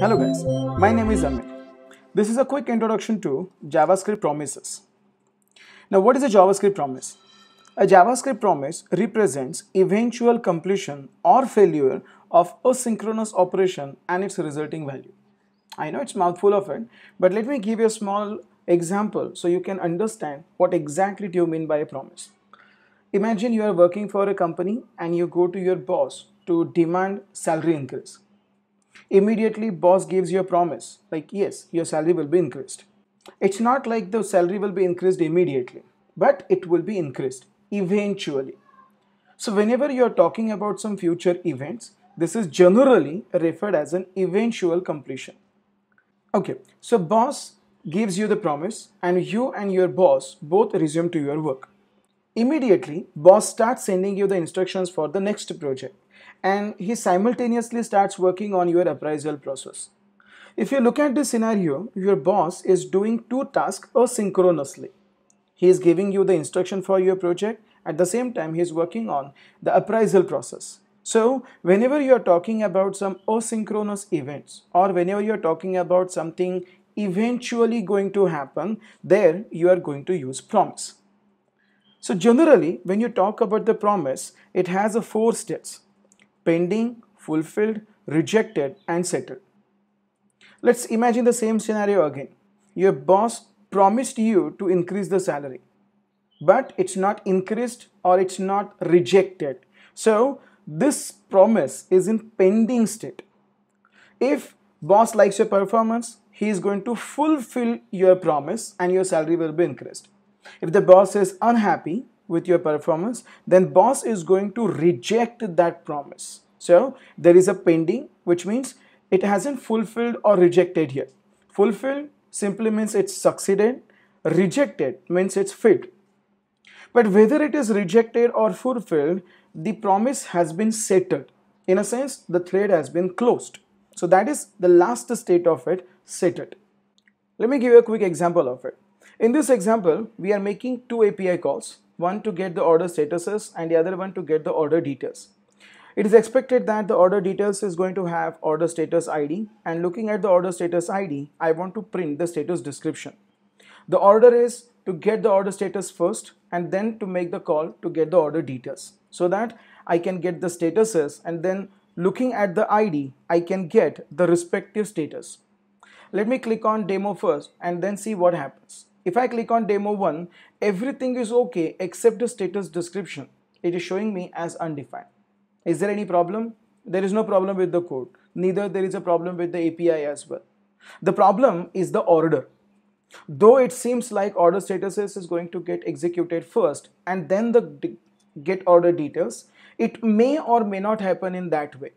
Hello guys, my name is Amit. This is a quick introduction to JavaScript promises. Now what is a JavaScript promise? A JavaScript promise represents eventual completion or failure of a synchronous operation and its resulting value. I know it's mouthful of it, but let me give you a small example so you can understand what exactly do you mean by a promise. Imagine you are working for a company and you go to your boss to demand salary increase immediately boss gives you a promise like yes your salary will be increased it's not like the salary will be increased immediately but it will be increased eventually so whenever you are talking about some future events this is generally referred as an eventual completion okay so boss gives you the promise and you and your boss both resume to your work immediately boss starts sending you the instructions for the next project and he simultaneously starts working on your appraisal process. If you look at this scenario, your boss is doing two tasks asynchronously. He is giving you the instruction for your project. At the same time, he is working on the appraisal process. So whenever you are talking about some asynchronous events or whenever you are talking about something eventually going to happen, there you are going to use promise. So generally, when you talk about the promise, it has a four steps pending, fulfilled, rejected and settled. Let's imagine the same scenario again. Your boss promised you to increase the salary, but it's not increased or it's not rejected. So this promise is in pending state. If boss likes your performance, he is going to fulfill your promise and your salary will be increased. If the boss is unhappy, with your performance, then boss is going to reject that promise. So there is a pending, which means it hasn't fulfilled or rejected yet. Fulfilled simply means it's succeeded. Rejected means it's failed. But whether it is rejected or fulfilled, the promise has been settled. In a sense, the thread has been closed. So that is the last state of it, settled. Let me give you a quick example of it. In this example, we are making two API calls one to get the order statuses and the other one to get the order details. It is expected that the order details is going to have order status ID and looking at the order status ID, I want to print the status description. The order is to get the order status first and then to make the call to get the order details so that I can get the statuses and then looking at the ID, I can get the respective status. Let me click on demo first and then see what happens. If I click on demo 1, everything is okay except the status description. It is showing me as undefined. Is there any problem? There is no problem with the code. Neither there is a problem with the API as well. The problem is the order. Though it seems like order statuses is going to get executed first and then the get order details, it may or may not happen in that way.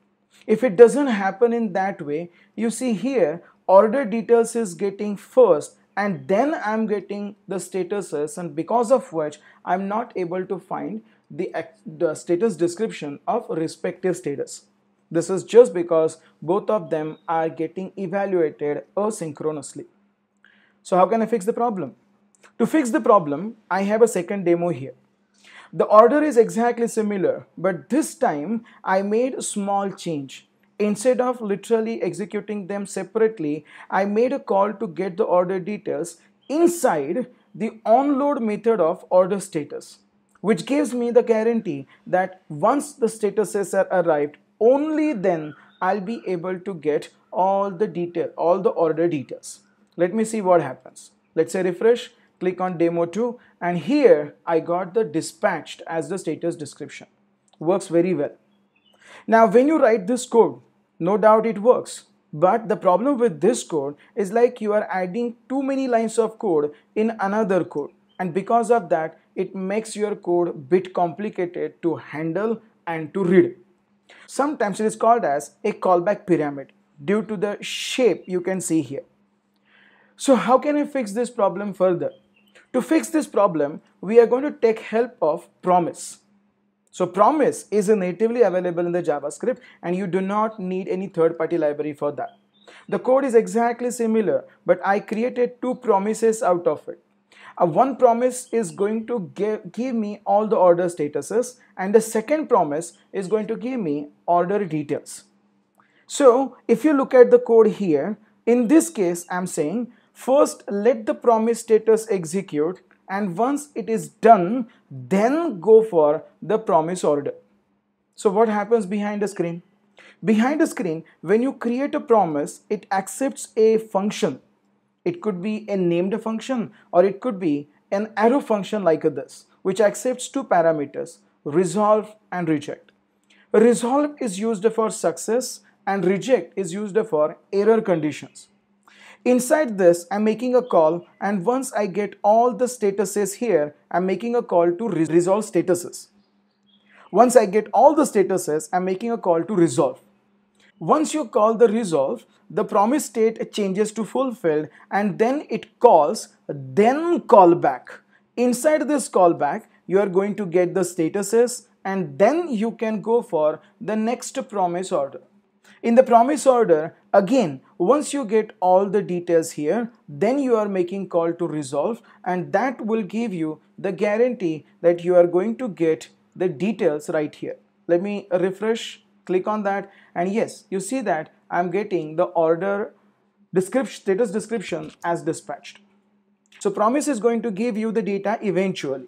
If it doesn't happen in that way, you see here order details is getting first and then I'm getting the statuses and because of which I'm not able to find the, the status description of respective status. This is just because both of them are getting evaluated asynchronously. So how can I fix the problem? To fix the problem, I have a second demo here. The order is exactly similar, but this time I made a small change. Instead of literally executing them separately, I made a call to get the order details inside the onload method of order status, which gives me the guarantee that once the statuses are arrived, only then I'll be able to get all the detail, all the order details. Let me see what happens. Let's say refresh, click on demo 2 and here I got the dispatched as the status description. Works very well. Now when you write this code, no doubt it works. But the problem with this code is like you are adding too many lines of code in another code. And because of that, it makes your code bit complicated to handle and to read. Sometimes it is called as a callback pyramid due to the shape you can see here. So how can I fix this problem further? To fix this problem, we are going to take help of promise. So Promise is natively available in the JavaScript and you do not need any third-party library for that. The code is exactly similar, but I created two promises out of it. Uh, one promise is going to give, give me all the order statuses and the second promise is going to give me order details. So if you look at the code here, in this case, I'm saying first let the promise status execute and once it is done then go for the promise order so what happens behind the screen behind the screen when you create a promise it accepts a function it could be a named function or it could be an arrow function like this which accepts two parameters resolve and reject resolve is used for success and reject is used for error conditions Inside this, I'm making a call and once I get all the statuses here, I'm making a call to re resolve statuses. Once I get all the statuses, I'm making a call to resolve. Once you call the resolve, the promise state changes to fulfilled and then it calls, then callback. Inside this callback, you are going to get the statuses and then you can go for the next promise order. In the promise order, Again, once you get all the details here, then you are making call to resolve and that will give you the guarantee that you are going to get the details right here. Let me refresh, click on that and yes, you see that I'm getting the order description, status description as dispatched. So promise is going to give you the data eventually.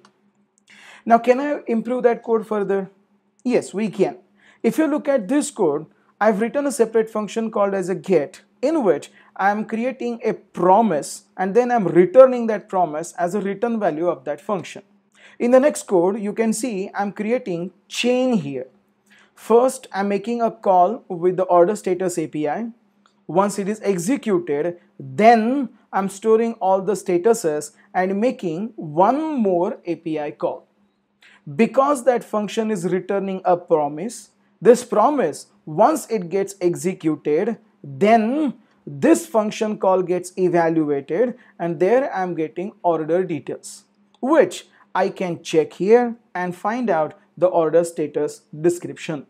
Now can I improve that code further? Yes, we can. If you look at this code, I've written a separate function called as a get in which I am creating a promise and then I'm returning that promise as a return value of that function. In the next code, you can see I'm creating chain here. First, I'm making a call with the order status API. Once it is executed, then I'm storing all the statuses and making one more API call. Because that function is returning a promise, this promise once it gets executed then this function call gets evaluated and there I'm getting order details which I can check here and find out the order status description.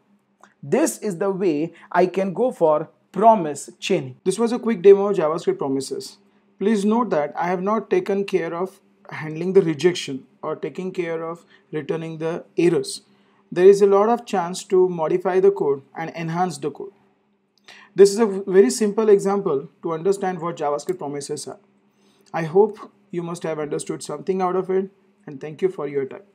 This is the way I can go for promise chaining. This was a quick demo of JavaScript promises. Please note that I have not taken care of handling the rejection or taking care of returning the errors there is a lot of chance to modify the code and enhance the code. This is a very simple example to understand what JavaScript promises are. I hope you must have understood something out of it and thank you for your time.